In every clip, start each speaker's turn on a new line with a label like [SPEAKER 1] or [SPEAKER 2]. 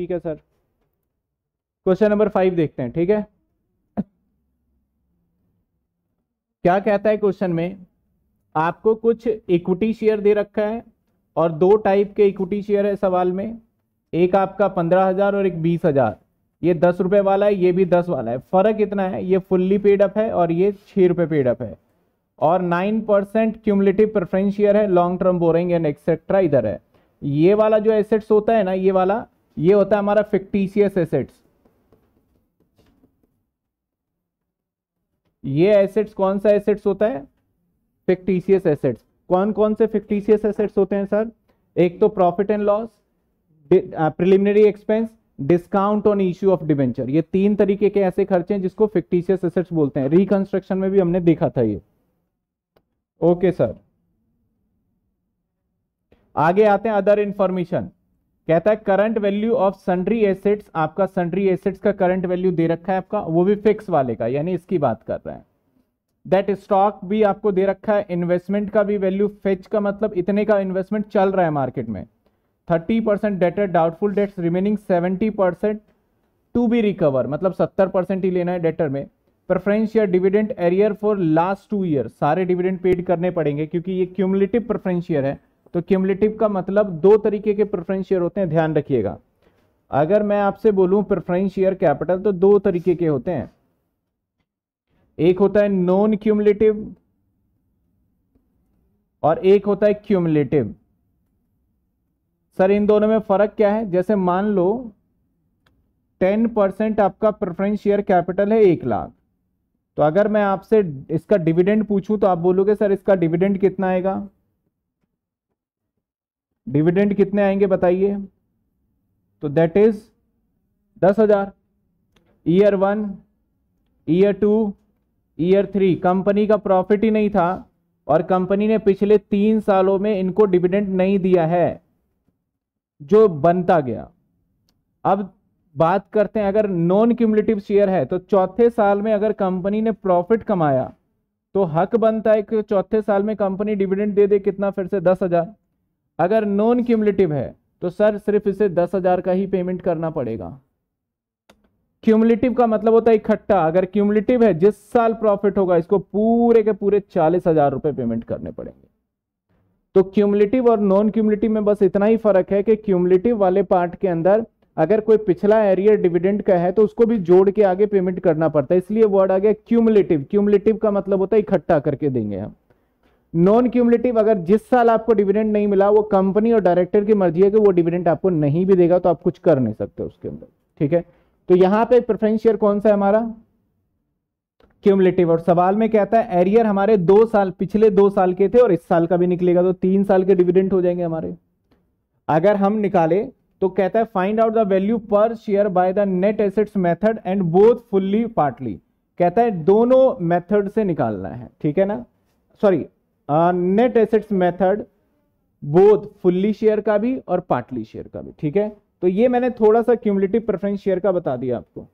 [SPEAKER 1] ठीक है sir question number five देखते हैं ठीक है क्या कहता है क्वेश्चन में आपको कुछ इक्विटी शेयर दे रखा है और दो टाइप के इक्विटी शेयर है सवाल में एक आपका पंद्रह हजार और एक बीस हजार ये दस रुपए वाला है ये भी दस वाला है फर्क इतना है ये फुल्ली पेड अप है और ये छह रुपए पेड अप है और nine percent cumulative preference share है long term borrowing and et cetera इधर है ये वाला जो एसेट्स होता है ना ये वाला ये होता है हमारा फिक्टिशियस एसेट्स ये एसेट्स कौन सा एसेट्स होता है फिक्टिशियस एसेट्स कौन कौन से फिक्टिशियस एसेट्स होते हैं सर एक तो profit and loss preliminary expense discount on issue of debenture ये तीन तरीके के ऐसे खर्चे हैं जिसको फिक्टिशियस एसेट्स बोलते हैं रिकंस्ट्रक्शन में भी हमने देखा था ये ओके okay, सर आगे आते हैं अदर इंफॉर्मेशन कहता है current value of sundry assets आपका सन्ड्री एसेट्स का करंट वैल्यू दे रखा है आपका वो भी फिक्स वाले का यानी इसकी बात कर रहे हैं दैट स्टॉक भी आपको दे रखा है इन्वेस्टमेंट का भी वैल्यू फिच का मतलब इतने का इन्वेस्टमेंट चल रहा है मार्केट में thirty percent debtor doubtful debts remaining seventy percent to be recover मतलब सत्तर परसेंट ही लेना है डेटर में प्रेफरेंस या dividend arrear for last two year सारे डिविडेंट पेड करने पड़ेंगे क्योंकि ये क्यूमलेटिव प्रेफरेंस ईयर है तो क्यूमलेटिव का मतलब दो तरीके के प्रेफरेंस शेयर होते हैं ध्यान रखिएगा अगर मैं आपसे बोलूं प्रेफरेंस शेयर कैपिटल तो दो तरीके के होते हैं एक होता है नॉन क्यूमलेटिव और एक होता है क्यूमलेटिव सर इन दोनों में फर्क क्या है जैसे मान लो टेन परसेंट आपका प्रेफरेंस शेयर कैपिटल है एक लाख तो अगर मैं आपसे इसका डिविडेंड पूछूं तो आप बोलोगे सर इसका डिविडेंड कितना आएगा डिविडेंड कितने आएंगे बताइए तो दैट इज दस हजार year one year two year three company का प्रॉफिट ही नहीं था और कंपनी ने पिछले तीन सालों में इनको डिविडेंड नहीं दिया है जो बनता गया अब बात करते हैं अगर नॉन क्यूमलेटिव शेयर है तो चौथे साल में अगर कंपनी ने प्रॉफिट कमाया तो हक बनता है कि चौथे साल में कंपनी डिविडेंड दे दे कितना फिर से दस हजार अगर नॉन क्यूमलेटिव है तो सर सिर्फ इसे दस हज़ार का ही पेमेंट करना पड़ेगा क्यूमलेटिव का मतलब होता है इकट्ठा अगर क्यूमलेटिव है जिस साल प्रॉफिट होगा इसको पूरे के पूरे चालीस हजार रुपए पेमेंट करने पड़ेंगे तो क्यूमलेटिव और नॉन क्यूमलेटिव में बस इतना ही फर्क है कि क्यूमलेटिव वाले पार्ट के अंदर अगर कोई पिछला एरियर डिविडेंड का है तो उसको भी जोड़ के आगे पेमेंट करना पड़ता है इसलिए वर्ड आ गया क्यूमलेटिव क्यूमलेटिव का मतलब होता है इकट्ठा करके देंगे हम नॉन क्यूमलेटिव अगर जिस साल आपको डिविडेंड नहीं मिला वो कंपनी और डायरेक्टर की मर्जी है कि वो डिविडेंड आपको नहीं भी देगा तो आप कुछ कर नहीं सकते उसके अंदर ठीक है तो यहां पे प्रेफरेंस शेयर कौन सा है हमारा क्यूमलेटिव और सवाल में कहता है एरियर हमारे दो साल पिछले दो साल के थे और इस साल का भी निकलेगा तो तीन साल के डिविडेंट हो जाएंगे हमारे अगर हम निकाले तो कहता है find out the value per share by the net assets method and both fully partly कहता है दोनों मेथड से निकालना है ठीक है ना sorry net assets method both fully share का भी और पार्टली शेयर का भी ठीक है तो ये मैंने थोड़ा सा क्यूमलेटिव प्रेफरेंस शेयर का बता दिया आपको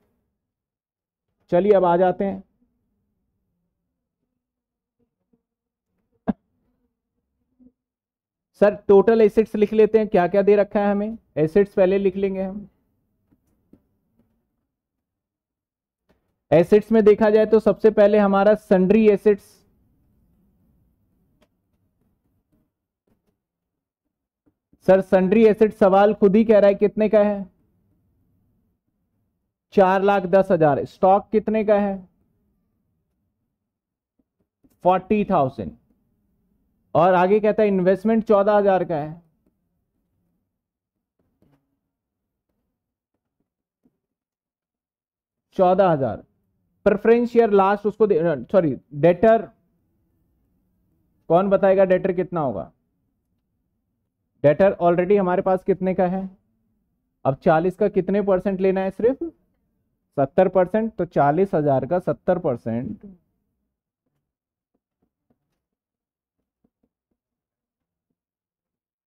[SPEAKER 1] चलिए अब आ जाते हैं सर टोटल एसेट्स लिख लेते हैं क्या क्या दे रखा है हमें एसेट्स पहले लिख लेंगे हम एसेट्स में देखा जाए तो सबसे पहले हमारा sundry assets sir sundry asset सवाल खुद ही कह रहा है कितने का है चार लाख दस हजार स्टॉक कितने का है फोर्टी थाउजेंड और आगे कहता है इन्वेस्टमेंट चौदह हजार का है चौदह हजार प्रेफरेंस शेयर लास्ट उसको सॉरी डेटर कौन बताएगा डेटर कितना होगा डेटर ऑलरेडी हमारे पास कितने का है अब 40 का कितने परसेंट लेना है सिर्फ 70 परसेंट तो चालीस हजार का 70 परसेंट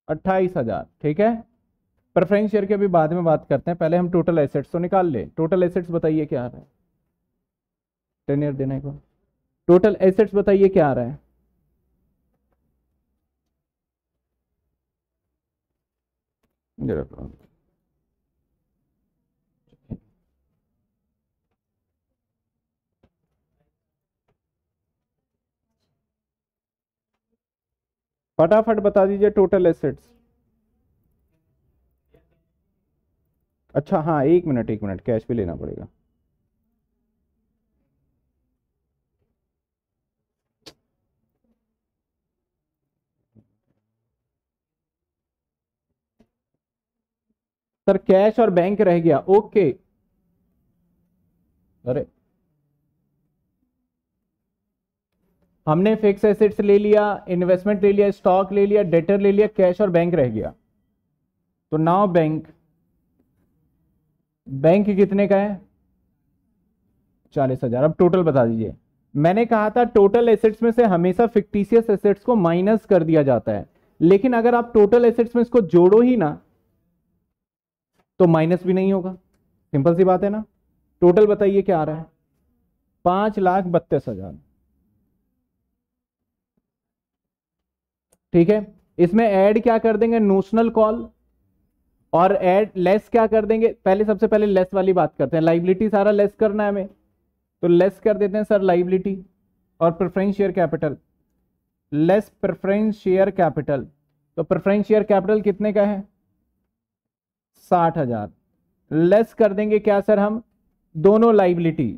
[SPEAKER 1] अट्ठाईस हजार ठीक है प्रेफरेंस शेयर के अभी बाद में बात करते हैं पहले हम टोटल एसेट्स तो निकाल ले टोटल एसेट्स बताइए क्या आ रहा है टेन ईयर देने को टोटल एसेट्स बताइए क्या आ रहा है Get up on. फटाफट बता दीजिए टोटल एसेट्स अच्छा हाँ एक मिनट एक मिनट कैश भी लेना पड़ेगा सर कैश और बैंक रह गया ओके अरे हमने फिक्स एसेट्स ले लिया इन्वेस्टमेंट ले लिया स्टॉक ले लिया डेटर ले लिया कैश और बैंक रह गया तो नाउ बैंक बैंक कितने का है चालीस हजार अब टोटल बता दीजिए मैंने कहा था टोटल एसेट्स में से हमेशा फिक्टिशियस एसेट्स को माइनस कर दिया जाता है लेकिन अगर आप टोटल एसेट्स में इसको जोड़ो ही ना तो माइनस भी नहीं होगा सिंपल सी बात है ना टोटल बताइए क्या आ रहा है पांच लाख बत्तीस हजार ठीक है इसमें ऐड क्या कर देंगे नोशनल कॉल और ऐड लेस क्या कर देंगे पहले सबसे पहले लेस वाली बात करते हैं लाइबिलिटी सारा लेस करना है हमें तो लेस कर देते हैं सर लाइबिलिटी और preference share capital less preference share capital तो प्रेफरेंस शेयर कैपिटल कितने का है साठ हजार लेस कर देंगे क्या सर हम दोनों लाइबिलिटी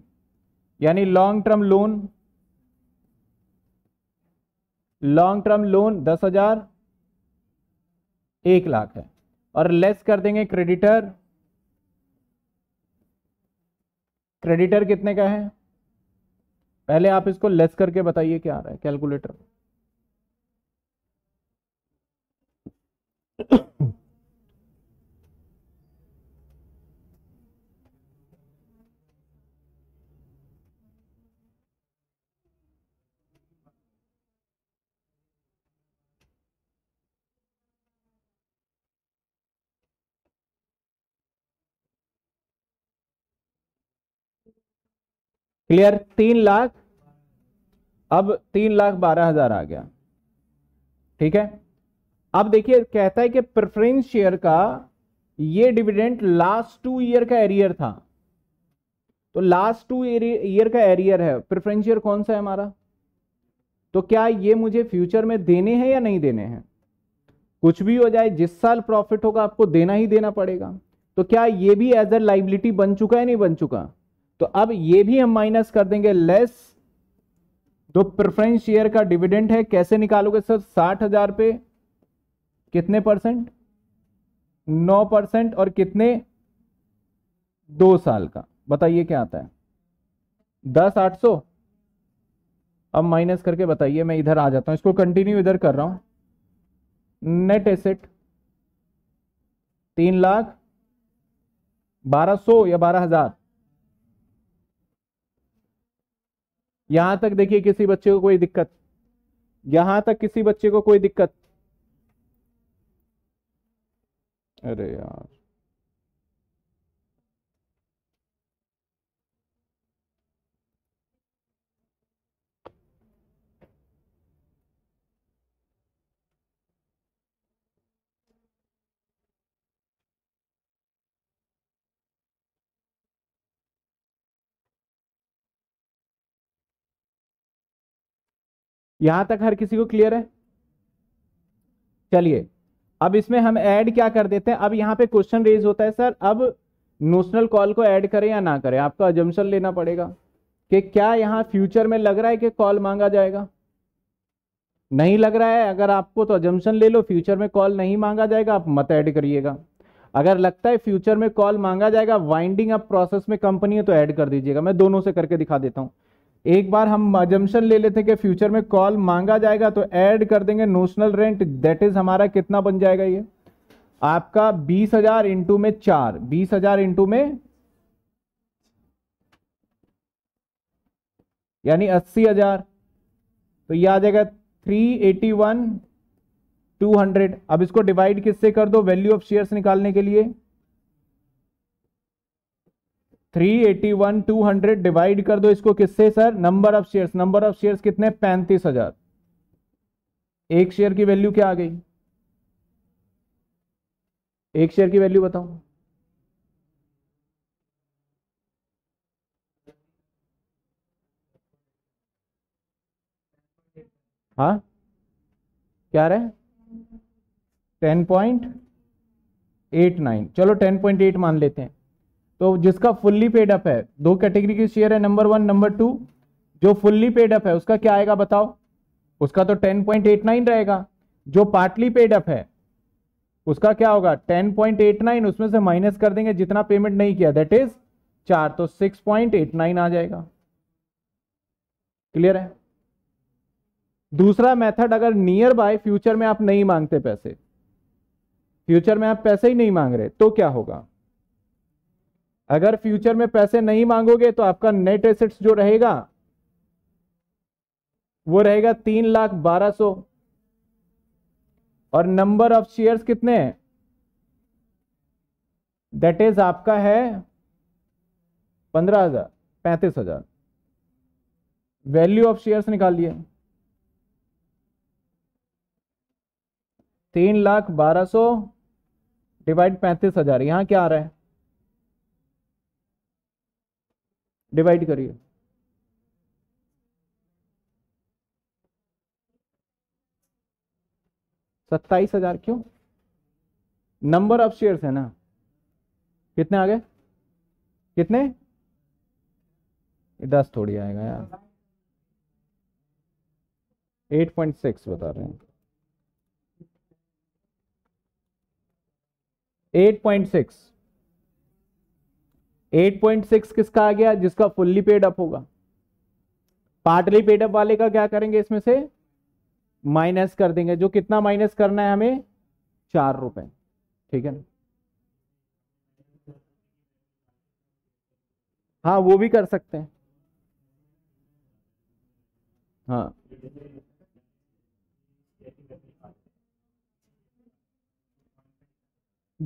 [SPEAKER 1] यानी long term loan long term loan दस हजार एक लाख है और लेस कर देंगे क्रेडिटर क्रेडिटर कितने का है पहले आप इसको लेस करके बताइए क्या आ रहा है कैलकुलेटर क्लियर तीन लाख अब तीन लाख बारह हजार आ गया ठीक है अब देखिए कहता है कि प्रेफरेंस शेयर का ये डिविडेंड लास्ट टू ईयर का एरियर था तो लास्ट टू ईयर का एरियर है प्रेफरेंस शेयर कौन सा है हमारा तो क्या ये मुझे फ्यूचर में देने हैं या नहीं देने हैं कुछ भी हो जाए जिस साल प्रॉफिट होगा आपको देना ही देना पड़ेगा तो क्या ये भी एज ए लाइबिलिटी बन चुका है नहीं बन चुका तो अब ये भी हम माइनस कर देंगे लेस दो प्रेफरेंस शेयर का डिविडेंड है कैसे निकालोगे सर साठ हजार पे कितने परसेंट नौ परसेंट और कितने दो साल का बताइए क्या आता है दस आठ सौ अब माइनस करके बताइए मैं इधर आ जाता हूं इसको कंटिन्यू इधर कर रहा हूं नेट एसेट तीन लाख बारह सौ या बारह हजार यहां तक देखिए किसी बच्चे को कोई दिक्कत यहां तक किसी बच्चे को कोई दिक्कत अरे यार यहां तक हर किसी को क्लियर है चलिए अब इसमें हम ऐड क्या कर देते हैं अब यहां पे क्वेश्चन रेज होता है सर अब नोशनल कॉल को ऐड करें या ना करें आपका एजम्पन लेना पड़ेगा कि क्या यहां फ्यूचर में लग रहा है कि कॉल मांगा जाएगा नहीं लग रहा है अगर आपको तो एजम्पन ले लो फ्यूचर में कॉल नहीं मांगा जाएगा आप मत ऐड करिएगा अगर लगता है फ्यूचर में कॉल मांगा जाएगा वाइंडिंग अप प्रोसेस में कंपनी है तो ऐड कर दीजिएगा मैं दोनों से करके दिखा देता हूँ एक बार हम अजम्पन ले लेते हैं कि फ्यूचर में कॉल मांगा जाएगा तो ऐड कर देंगे नोशनल रेंट दैट इज हमारा कितना बन जाएगा ये आपका बीस हजार इंटू में चार बीस हजार इंटू में यानी अस्सी हजार तो ये आ जाएगा three eighty one two hundred अब इसको डिवाइड किससे कर दो वैल्यू ऑफ शेयर्स निकालने के लिए टू हंड्रेड डिवाइड कर दो इसको किससे sir number of shares number of shares कितने पैंतीस हजार एक शेयर की वैल्यू क्या आ गई एक शेयर की वैल्यू बताओ हाँ क्या रहे टेन पॉइंट एट नाइन चलो टेन पॉइंट एट मान लेते हैं तो जिसका फुल्ली पेड अप है दो कैटेगरी के शेयर है नंबर वन नंबर टू जो फुल्ली पेड अप है उसका क्या आएगा बताओ उसका तो 10.89 रहेगा जो पार्टली पेड अप है उसका क्या होगा 10.89 उसमें से माइनस कर देंगे जितना पेमेंट नहीं किया दैट इज चार तो 6.89 आ जाएगा क्लियर है दूसरा मेथड अगर नियर बाय फ्यूचर में आप नहीं मांगते पैसे फ्यूचर में आप पैसे ही नहीं मांग रहे तो क्या होगा अगर फ्यूचर में पैसे नहीं मांगोगे तो आपका नेट एसेट्स जो रहेगा वो रहेगा तीन लाख बारह सो और नंबर ऑफ शेयर्स कितने दैट इज आपका है पंद्रह हजार पैंतीस हजार वैल्यू ऑफ शेयर्स निकालिए तीन लाख बारह सौ डिवाइड पैंतीस हजार यहां क्या आ रहा है डिवाइड करिए सत्ताईस हजार क्यों नंबर ऑफ शेयर्स है ना कितने आ गए कितने दस थोड़ी आएगा यार एट पॉइंट सिक्स बता रहे हैं एट पॉइंट सिक्स 8.6 किसका आ गया जिसका फुल्ली पेड अप होगा पार्टली पेड अप वाले का क्या करेंगे इसमें से माइनस कर देंगे जो कितना माइनस करना है हमें चार रुपए ठीक है हाँ वो भी कर सकते हैं हाँ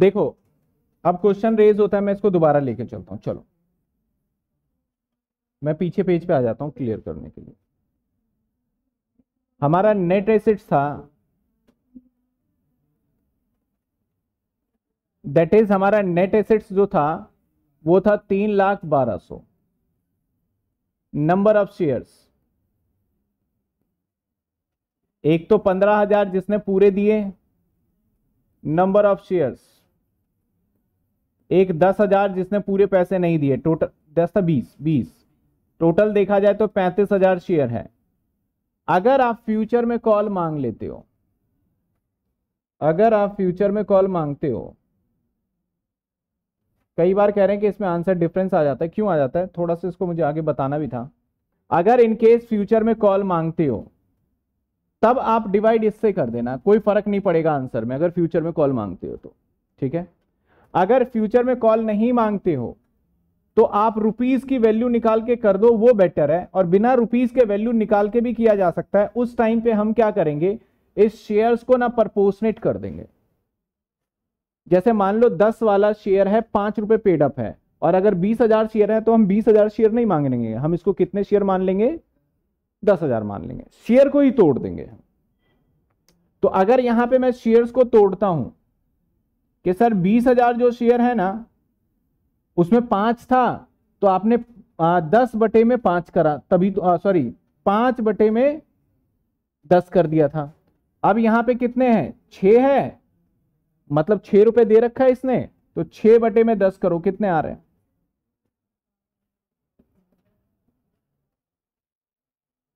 [SPEAKER 1] देखो अब क्वेश्चन रेज होता है मैं इसको दोबारा लेके चलता हूं चलो मैं पीछे पेज पे आ जाता हूं क्लियर करने के लिए हमारा नेट एसेट था दैट इज हमारा नेट एसेट्स जो था वो था तीन लाख बारह सौ नंबर ऑफ शेयर्स एक तो पंद्रह हजार जिसने पूरे दिए नंबर ऑफ शेयर्स एक दस हजार जिसने पूरे पैसे नहीं दिए टोटल दस था बीस बीस टोटल देखा जाए तो पैंतीस हजार शेयर है अगर आप फ्यूचर में कॉल मांग लेते हो अगर आप फ्यूचर में कॉल मांगते हो कई बार कह रहे हैं कि इसमें आंसर डिफरेंस आ जाता है क्यों आ जाता है थोड़ा सा इसको मुझे आगे बताना भी था अगर इनकेस फ्यूचर में कॉल मांगते हो तब आप डिवाइड इससे कर देना कोई फर्क नहीं पड़ेगा आंसर में अगर फ्यूचर में कॉल मांगते हो तो ठीक है अगर फ्यूचर में कॉल नहीं मांगते हो तो आप रुपीज की वैल्यू निकाल के कर दो वो बेटर है और बिना रुपीज के वैल्यू निकाल के भी किया जा सकता है उस टाइम पे हम क्या करेंगे इस शेयर्स को ना परपोसनेट कर देंगे जैसे मान लो दस वाला शेयर है पांच रुपए पेडअप है और अगर बीस हजार शेयर है तो हम बीस हजार शेयर नहीं मांग लेंगे हम इसको कितने शेयर मान लेंगे दस हजार मान लेंगे शेयर को ही तोड़ देंगे तो अगर यहां पे मैं शेयर्स को तोड़ता हूं कि सर बीस हजार जो शेयर है ना उसमें पांच था तो आपने आ, दस बटे में पांच करा तभी तो सॉरी पांच बटे में दस कर दिया था अब यहां पे कितने हैं छ है मतलब छह रुपए दे रखा है इसने तो छ बटे में दस करो कितने आ रहे हैं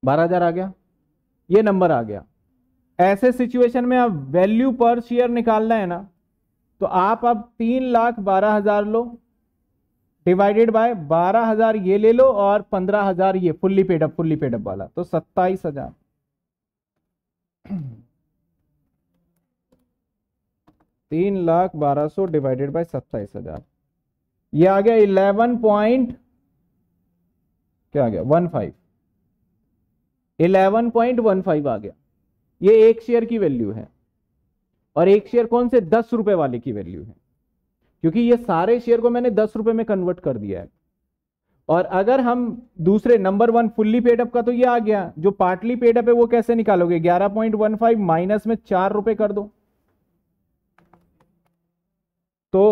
[SPEAKER 1] बारह हजार आ गया ये नंबर आ गया ऐसे सिचुएशन में आप वैल्यू पर शेयर निकालना है ना तो आप अब तीन लाख बारह हजार लो डिवाइडेड बाय बारह हजार ये ले लो और पंद्रह हजार ये फुल्ली पेडअप फुल्ली पेडअप वाला तो सत्ताईस हजार तीन लाख बारह सौ डिवाइडेड बाय सत्ताईस हजार ये आ गया इलेवन पॉइंट क्या आ गया one five eleven point one five आ गया ये एक शेयर की वैल्यू है और एक शेयर कौन से दस रुपए वाले की वैल्यू है क्योंकि ये सारे शेयर को मैंने दस रुपए में कन्वर्ट कर दिया है और अगर हम दूसरे नंबर वन फुल्ली पेडअप का तो ये आ गया जो पार्टली पेडअप है वो कैसे निकालोगे ग्यारह पॉइंट वन फाइव माइनस में चार रुपए कर दो तो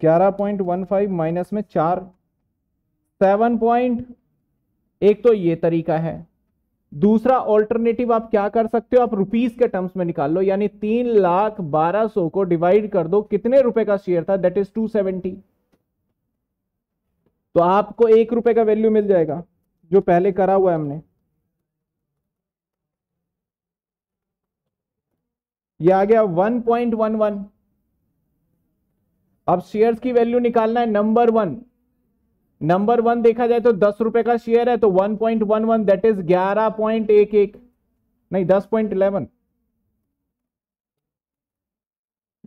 [SPEAKER 1] ग्यारह पॉइंट वन फाइव माइनस में चार सेवन पॉइंट एक तो ये तरीका है दूसरा ऑल्टरनेटिव आप क्या कर सकते हो आप रुपीज के टर्म्स में निकाल लो यानी तीन लाख बारह सौ को डिवाइड कर दो कितने रुपए का शेयर था दैट इज टू सेवेंटी तो आपको एक रुपए का वैल्यू मिल जाएगा जो पहले करा हुआ है हमने ये आ गया वन वन पॉइंट वन अब शेयर्स की वैल्यू निकालना है नंबर वन नंबर वन देखा जाए तो दस रुपए का शेयर है तो one point one one that is ग्यारह पॉइंट एक एक नहीं दस पॉइंट इलेवन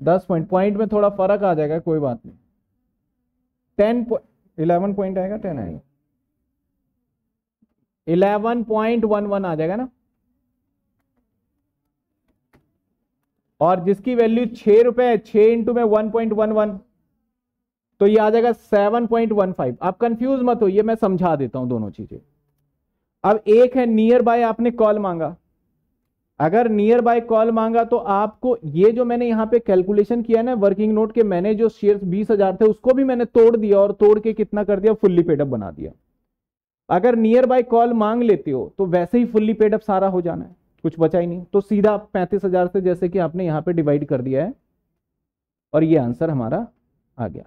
[SPEAKER 1] दस पॉइंट पॉइंट में थोड़ा फर्क आ जाएगा कोई बात नहीं टेन इलेवन पॉइंट आएगा टेन आएगा इलेवन पॉइंट वन वन आ जाएगा ना और जिसकी वैल्यू छह रुपए है छ इंटू में वन पॉइंट वन वन तो ये आ जाएगा 7.15 आप कंफ्यूज मत हो ये मैं समझा देता हूं दोनों चीजें अब एक है नियर बाय आपने कॉल मांगा अगर नियर बाय कॉल मांगा तो आपको ये जो मैंने यहां पे कैलकुलेशन किया ना वर्किंग नोट के मैंने जो शेयर्स बीस हजार थे उसको भी मैंने तोड़ दिया और तोड़ के कितना कर दिया फुल्ली पेडअप बना दिया अगर नियर बाय कॉल मांग लेते हो तो वैसे ही फुल्ली पेडअप सारा हो जाना है कुछ बचा ही नहीं तो सीधा पैंतीस हजार से जैसे कि आपने यहाँ पे डिवाइड कर दिया है और ये आंसर हमारा आ गया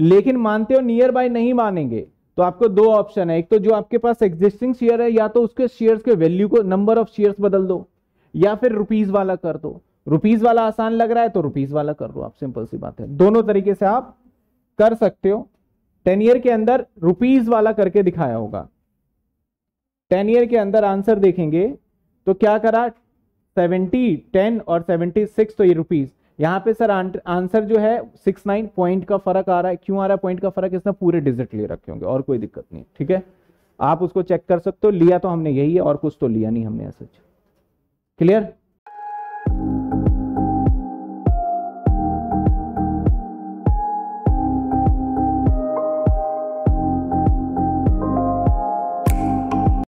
[SPEAKER 1] लेकिन मानते हो नियर बाय नहीं मानेंगे तो आपको दो ऑप्शन है एक तो जो आपके पास एग्जिस्टिंग शेयर है या तो उसके शेयर्स के वैल्यू को नंबर ऑफ शेयर्स बदल दो या फिर रुपीज वाला कर दो रुपीज वाला आसान लग रहा है तो रुपीज वाला कर दो आप सिंपल सी बात है दोनों तरीके से आप कर सकते हो टेन ईयर के अंदर रुपीज वाला करके दिखाया होगा टेन ईयर के अंदर आंसर देखेंगे तो क्या करा सेवेंटी टेन और सेवेंटी सिक्स तो ये रुपीज यहाँ पे सर आंसर जो है सिक्स नाइन पॉइंट का फर्क आ रहा है क्यों आ रहा है पॉइंट का फर्क इसने पूरे डिजिट ले रखे होंगे और कोई दिक्कत नहीं ठीक है आप उसको चेक कर सकते हो लिया तो हमने यही है और कुछ तो लिया नहीं हमने ऐसा क्लियर